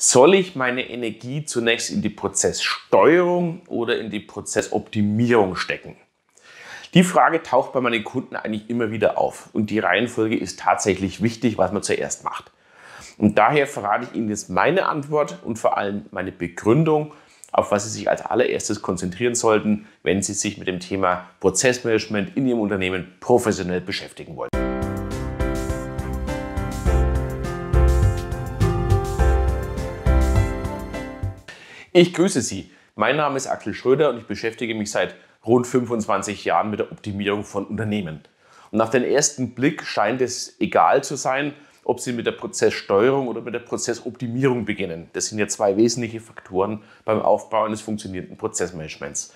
Soll ich meine Energie zunächst in die Prozesssteuerung oder in die Prozessoptimierung stecken? Die Frage taucht bei meinen Kunden eigentlich immer wieder auf und die Reihenfolge ist tatsächlich wichtig, was man zuerst macht. Und daher verrate ich Ihnen jetzt meine Antwort und vor allem meine Begründung, auf was Sie sich als allererstes konzentrieren sollten, wenn Sie sich mit dem Thema Prozessmanagement in Ihrem Unternehmen professionell beschäftigen wollen. Ich grüße Sie. Mein Name ist Axel Schröder und ich beschäftige mich seit rund 25 Jahren mit der Optimierung von Unternehmen. Und nach dem ersten Blick scheint es egal zu sein, ob Sie mit der Prozesssteuerung oder mit der Prozessoptimierung beginnen. Das sind ja zwei wesentliche Faktoren beim Aufbau eines funktionierenden Prozessmanagements.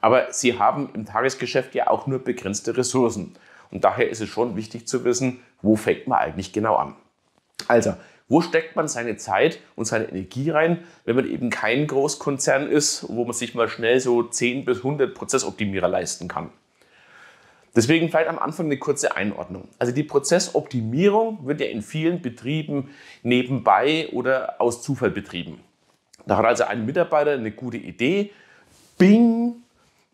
Aber Sie haben im Tagesgeschäft ja auch nur begrenzte Ressourcen. Und daher ist es schon wichtig zu wissen, wo fängt man eigentlich genau an. Also, wo steckt man seine Zeit und seine Energie rein, wenn man eben kein Großkonzern ist, wo man sich mal schnell so 10 bis 100 Prozessoptimierer leisten kann? Deswegen vielleicht am Anfang eine kurze Einordnung. Also die Prozessoptimierung wird ja in vielen Betrieben nebenbei oder aus Zufall betrieben. Da hat also ein Mitarbeiter eine gute Idee, bing,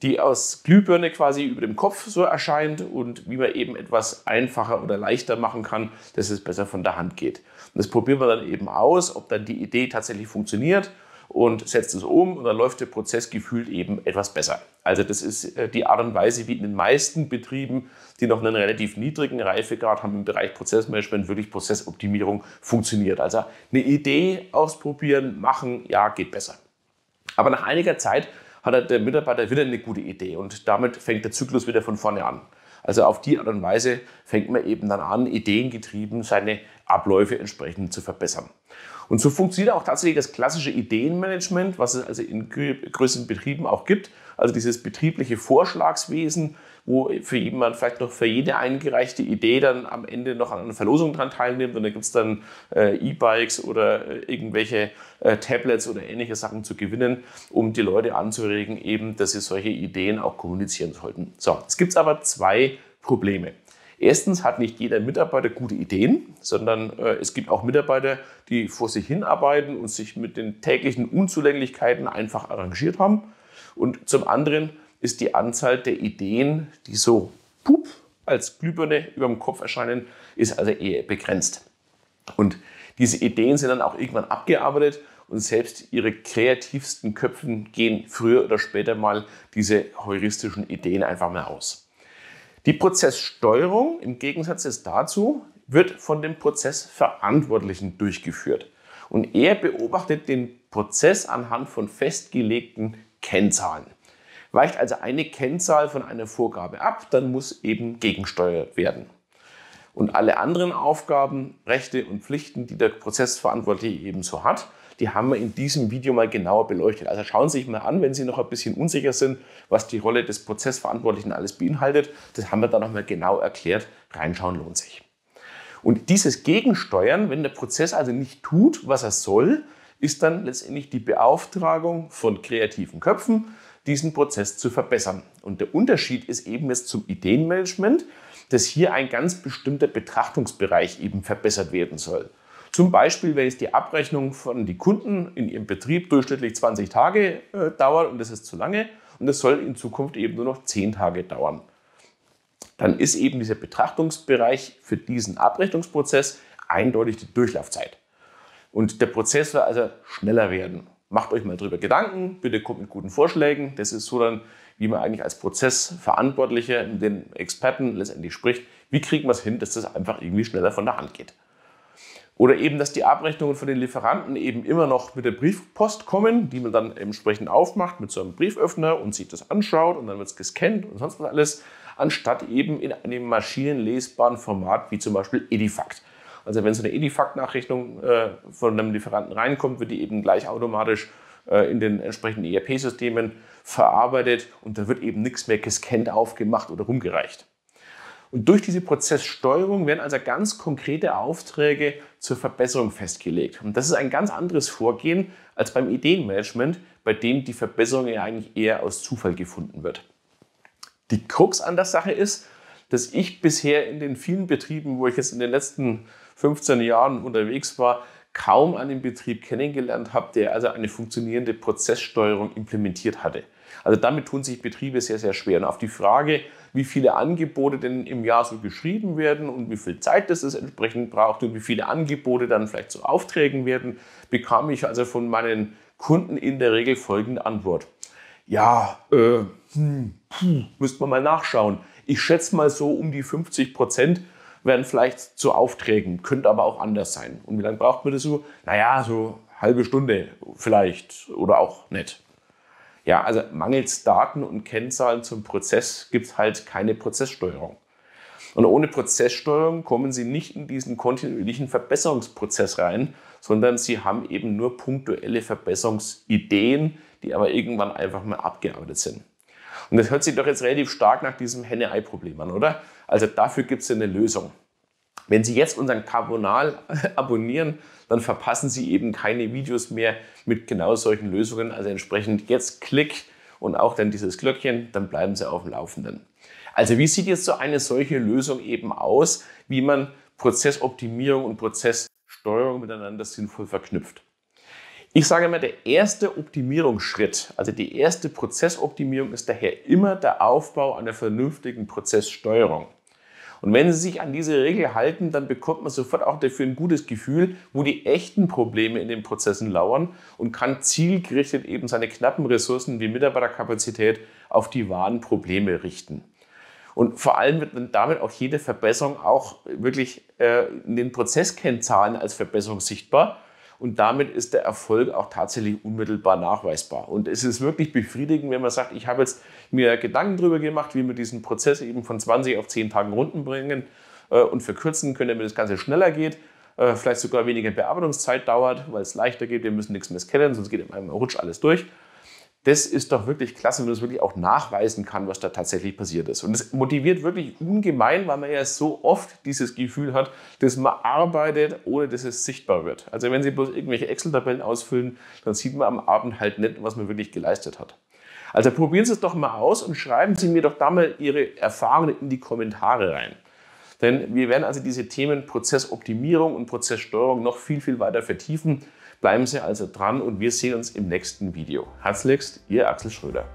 die aus Glühbirne quasi über dem Kopf so erscheint und wie man eben etwas einfacher oder leichter machen kann, dass es besser von der Hand geht. Und das probieren wir dann eben aus, ob dann die Idee tatsächlich funktioniert und setzt es um und dann läuft der Prozess gefühlt eben etwas besser. Also das ist äh, die Art und Weise, wie in den meisten Betrieben, die noch einen relativ niedrigen Reifegrad haben im Bereich Prozessmanagement, wirklich Prozessoptimierung funktioniert. Also eine Idee ausprobieren, machen, ja, geht besser. Aber nach einiger Zeit hat der Mitarbeiter wieder eine gute Idee und damit fängt der Zyklus wieder von vorne an. Also auf die Art und Weise fängt man eben dann an, ideengetrieben seine Abläufe entsprechend zu verbessern. Und so funktioniert auch tatsächlich das klassische Ideenmanagement, was es also in größeren Betrieben auch gibt. Also dieses betriebliche Vorschlagswesen, wo für jemand vielleicht noch für jede eingereichte Idee dann am Ende noch an einer Verlosung dran teilnimmt und da gibt es dann äh, E-Bikes oder äh, irgendwelche äh, Tablets oder ähnliche Sachen zu gewinnen, um die Leute anzuregen, eben, dass sie solche Ideen auch kommunizieren sollten. So, es gibt aber zwei Probleme. Erstens hat nicht jeder Mitarbeiter gute Ideen, sondern äh, es gibt auch Mitarbeiter, die vor sich hinarbeiten und sich mit den täglichen Unzulänglichkeiten einfach arrangiert haben. Und zum anderen ist die Anzahl der Ideen, die so pup als Glühbirne über dem Kopf erscheinen, ist also eher begrenzt. Und diese Ideen sind dann auch irgendwann abgearbeitet und selbst ihre kreativsten Köpfen gehen früher oder später mal diese heuristischen Ideen einfach mal aus. Die Prozesssteuerung im Gegensatz dazu wird von dem Prozessverantwortlichen durchgeführt. Und er beobachtet den Prozess anhand von festgelegten Kennzahlen. Weicht also eine Kennzahl von einer Vorgabe ab, dann muss eben gegensteuert werden. Und alle anderen Aufgaben, Rechte und Pflichten, die der Prozessverantwortliche ebenso hat, die haben wir in diesem Video mal genauer beleuchtet. Also schauen Sie sich mal an, wenn Sie noch ein bisschen unsicher sind, was die Rolle des Prozessverantwortlichen alles beinhaltet. Das haben wir da nochmal genau erklärt. Reinschauen lohnt sich. Und dieses Gegensteuern, wenn der Prozess also nicht tut, was er soll, ist dann letztendlich die Beauftragung von kreativen Köpfen, diesen Prozess zu verbessern. Und der Unterschied ist eben jetzt zum Ideenmanagement, dass hier ein ganz bestimmter Betrachtungsbereich eben verbessert werden soll. Zum Beispiel, wenn jetzt die Abrechnung von den Kunden in ihrem Betrieb durchschnittlich 20 Tage äh, dauert und das ist zu lange und das soll in Zukunft eben nur noch 10 Tage dauern. Dann ist eben dieser Betrachtungsbereich für diesen Abrechnungsprozess eindeutig die Durchlaufzeit. Und der Prozess soll also schneller werden. Macht euch mal darüber Gedanken, bitte kommt mit guten Vorschlägen. Das ist so dann, wie man eigentlich als Prozessverantwortlicher mit den Experten letztendlich spricht. Wie kriegen wir es hin, dass das einfach irgendwie schneller von der Hand geht? Oder eben, dass die Abrechnungen von den Lieferanten eben immer noch mit der Briefpost kommen, die man dann entsprechend aufmacht mit so einem Brieföffner und sich das anschaut und dann wird es gescannt und sonst was alles, anstatt eben in einem maschinenlesbaren Format wie zum Beispiel Edifact. Also wenn so eine Edifact-Nachrechnung äh, von einem Lieferanten reinkommt, wird die eben gleich automatisch äh, in den entsprechenden ERP-Systemen verarbeitet und da wird eben nichts mehr gescannt aufgemacht oder rumgereicht. Und durch diese Prozesssteuerung werden also ganz konkrete Aufträge zur Verbesserung festgelegt. Und das ist ein ganz anderes Vorgehen als beim Ideenmanagement, bei dem die Verbesserung ja eigentlich eher aus Zufall gefunden wird. Die Krux an der Sache ist, dass ich bisher in den vielen Betrieben, wo ich jetzt in den letzten 15 Jahren unterwegs war, kaum einen Betrieb kennengelernt habe, der also eine funktionierende Prozesssteuerung implementiert hatte. Also damit tun sich Betriebe sehr, sehr schwer. Und auf die Frage, wie viele Angebote denn im Jahr so geschrieben werden und wie viel Zeit das entsprechend braucht und wie viele Angebote dann vielleicht zu Aufträgen werden, bekam ich also von meinen Kunden in der Regel folgende Antwort. Ja, äh, hm, hm, müsste man mal nachschauen. Ich schätze mal so um die 50 Prozent werden vielleicht zu Aufträgen, könnte aber auch anders sein. Und wie lange braucht man das so? Naja, so halbe Stunde vielleicht oder auch nicht. Ja, also mangels Daten und Kennzahlen zum Prozess gibt es halt keine Prozesssteuerung. Und ohne Prozesssteuerung kommen Sie nicht in diesen kontinuierlichen Verbesserungsprozess rein, sondern Sie haben eben nur punktuelle Verbesserungsideen, die aber irgendwann einfach mal abgearbeitet sind. Und das hört sich doch jetzt relativ stark nach diesem Henne-Ei-Problem an, oder? Also dafür gibt es eine Lösung. Wenn Sie jetzt unseren Kanal abonnieren, dann verpassen Sie eben keine Videos mehr mit genau solchen Lösungen. Also entsprechend jetzt Klick und auch dann dieses Glöckchen, dann bleiben Sie auf dem Laufenden. Also wie sieht jetzt so eine solche Lösung eben aus, wie man Prozessoptimierung und Prozesssteuerung miteinander sinnvoll verknüpft? Ich sage immer, der erste Optimierungsschritt, also die erste Prozessoptimierung ist daher immer der Aufbau einer vernünftigen Prozesssteuerung. Und wenn Sie sich an diese Regel halten, dann bekommt man sofort auch dafür ein gutes Gefühl, wo die echten Probleme in den Prozessen lauern und kann zielgerichtet eben seine knappen Ressourcen wie Mitarbeiterkapazität auf die wahren Probleme richten. Und vor allem wird dann damit auch jede Verbesserung auch wirklich äh, in den Prozesskennzahlen als Verbesserung sichtbar und damit ist der Erfolg auch tatsächlich unmittelbar nachweisbar. Und es ist wirklich befriedigend, wenn man sagt, ich habe jetzt mir Gedanken darüber gemacht, wie wir diesen Prozess eben von 20 auf 10 Tagen runden bringen äh, und verkürzen können, damit das Ganze schneller geht äh, vielleicht sogar weniger Bearbeitungszeit dauert, weil es leichter geht, wir müssen nichts mehr scannen, sonst geht in einem Rutsch alles durch das ist doch wirklich klasse, wenn man das wirklich auch nachweisen kann, was da tatsächlich passiert ist. Und das motiviert wirklich ungemein, weil man ja so oft dieses Gefühl hat, dass man arbeitet, ohne dass es sichtbar wird. Also wenn Sie bloß irgendwelche Excel-Tabellen ausfüllen, dann sieht man am Abend halt nicht, was man wirklich geleistet hat. Also probieren Sie es doch mal aus und schreiben Sie mir doch da mal Ihre Erfahrungen in die Kommentare rein. Denn wir werden also diese Themen Prozessoptimierung und Prozesssteuerung noch viel, viel weiter vertiefen. Bleiben Sie also dran und wir sehen uns im nächsten Video. Herzlichst, Ihr Axel Schröder.